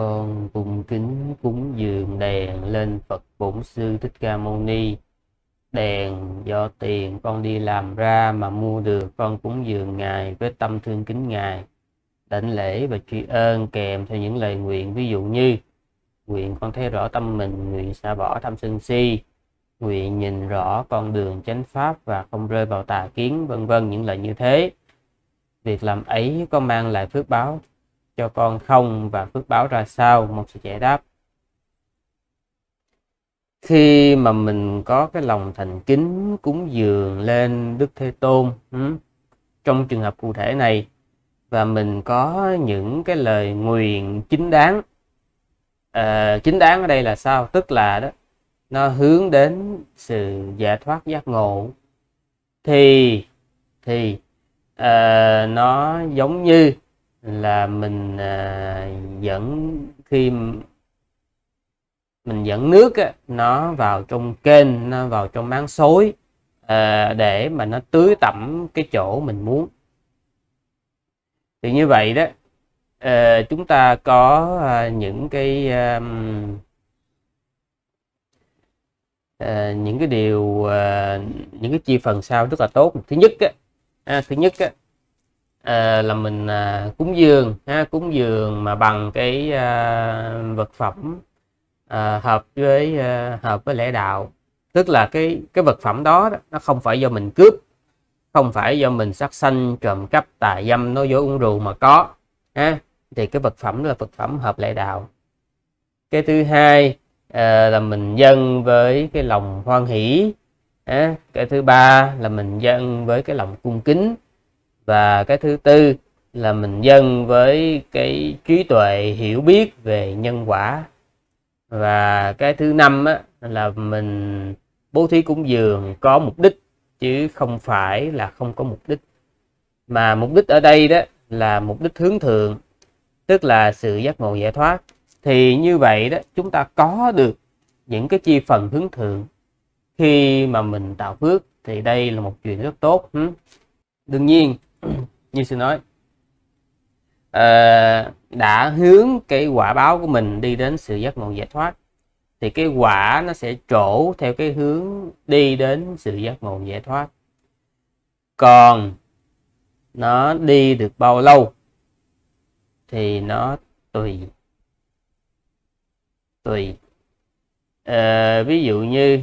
con cung kính cúng dường đèn lên Phật Bổn Sư Thích Ca Mâu Ni. Đèn do tiền con đi làm ra mà mua được con cúng dường Ngài với tâm thương kính Ngài. Đảnh lễ và tri ơn kèm theo những lời nguyện ví dụ như nguyện con thấy rõ tâm mình, nguyện xả bỏ tham sân si, nguyện nhìn rõ con đường chánh pháp và không rơi vào tà kiến vân vân những lời như thế. Việc làm ấy có mang lại phước báo cho con không và phước báo ra sao một sự giải đáp khi mà mình có cái lòng thành kính cúng dường lên đức thế tôn ừ, trong trường hợp cụ thể này và mình có những cái lời nguyện chính đáng à, chính đáng ở đây là sao tức là đó nó hướng đến sự giải thoát giác ngộ thì thì à, nó giống như là mình à, dẫn khi mình dẫn nước á, nó vào trong kênh nó vào trong máng xối à, để mà nó tưới tẩm cái chỗ mình muốn thì như vậy đó à, chúng ta có à, những cái à, à, những cái điều à, những cái chi phần sau rất là tốt thứ nhất á, à, thứ nhất á, à, là mình à, cúng dường ha cúng dường mà bằng cái à, vật phẩm à, hợp với à, hợp với lễ đạo tức là cái cái vật phẩm đó, đó nó không phải do mình cướp không phải do mình sát sanh trộm cắp tà dâm nói dối uống rượu mà có ha thì cái vật phẩm là vật phẩm hợp lễ đạo cái thứ hai à, là mình dâng với cái lòng hoan hỷ à, cái thứ ba là mình dâng với cái lòng cung kính và cái thứ tư là mình dân với cái trí tuệ hiểu biết về nhân quả và cái thứ năm á, là mình bố thí cúng dường có mục đích chứ không phải là không có mục đích mà mục đích ở đây đó là mục đích hướng thượng tức là sự giác ngộ giải thoát thì như vậy đó chúng ta có được những cái chi phần hướng thượng khi mà mình tạo phước thì đây là một chuyện rất tốt đương nhiên như sư nói uh, đã hướng cái quả báo của mình đi đến sự giác ngộ giải thoát thì cái quả nó sẽ trổ theo cái hướng đi đến sự giác ngộ giải thoát còn nó đi được bao lâu thì nó tùy tùy à, ví dụ như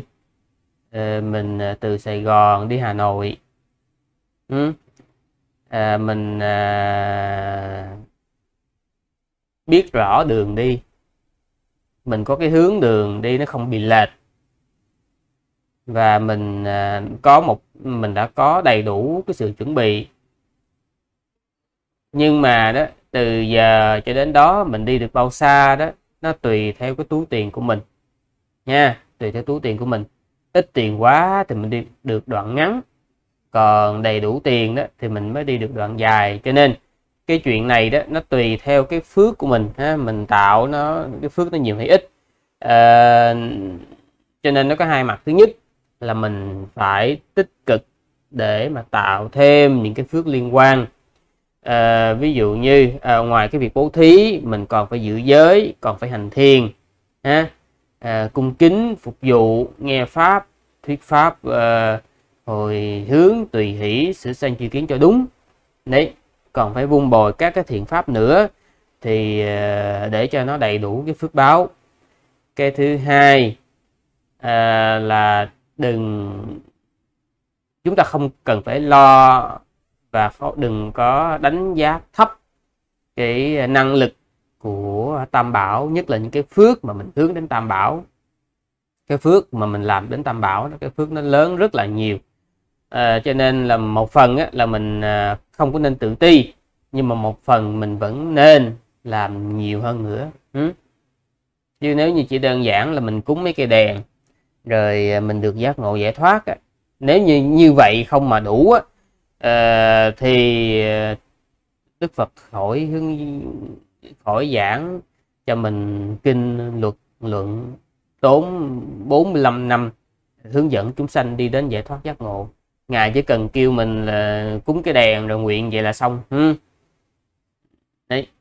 à, mình từ Sài Gòn đi Hà Nội ừ, à, mình à, biết rõ đường đi mình có cái hướng đường đi nó không bị lệch và mình à, có một mình đã có đầy đủ cái sự chuẩn bị nhưng mà đó từ giờ cho đến đó mình đi được bao xa đó nó tùy theo cái túi tiền của mình nha tùy theo túi tiền của mình ít tiền quá thì mình đi được đoạn ngắn còn đầy đủ tiền đó thì mình mới đi được đoạn dài cho nên cái chuyện này đó nó tùy theo cái phước của mình ha mình tạo nó cái phước nó nhiều hay ít à, cho nên nó có hai mặt thứ nhất là mình phải tích cực để mà tạo thêm những cái phước liên quan à, ví dụ như à, ngoài cái việc bố thí mình còn phải giữ giới còn phải hành thiền ha à, cung kính phục vụ nghe pháp thuyết pháp à, hồi hướng tùy hỷ sửa sang chi kiến cho đúng đấy còn phải vun bồi các cái thiện pháp nữa thì ờ, để cho nó đầy đủ cái phước báo cái thứ hai à, là đừng chúng ta không cần phải lo và đừng có đánh giá thấp cái năng lực của tam bảo nhất là những cái phước mà mình hướng đến tam bảo cái phước mà mình làm đến tam bảo cái phước nó lớn rất là nhiều à, cho nên là một phần á, là mình à, không có nên tự ti nhưng mà một phần mình vẫn nên làm nhiều hơn nữa chứ nếu như chỉ đơn giản là mình cúng mấy cây đèn rồi à, mình được giác ngộ giải thoát á. nếu như như vậy không mà đủ á, ờ, à, thì Đức Phật khỏi hướng khỏi giảng cho mình kinh luật luận tốn 45 năm hướng dẫn chúng sanh đi đến giải thoát giác ngộ ngài chỉ cần kêu mình là cúng cái đèn rồi nguyện vậy là xong đấy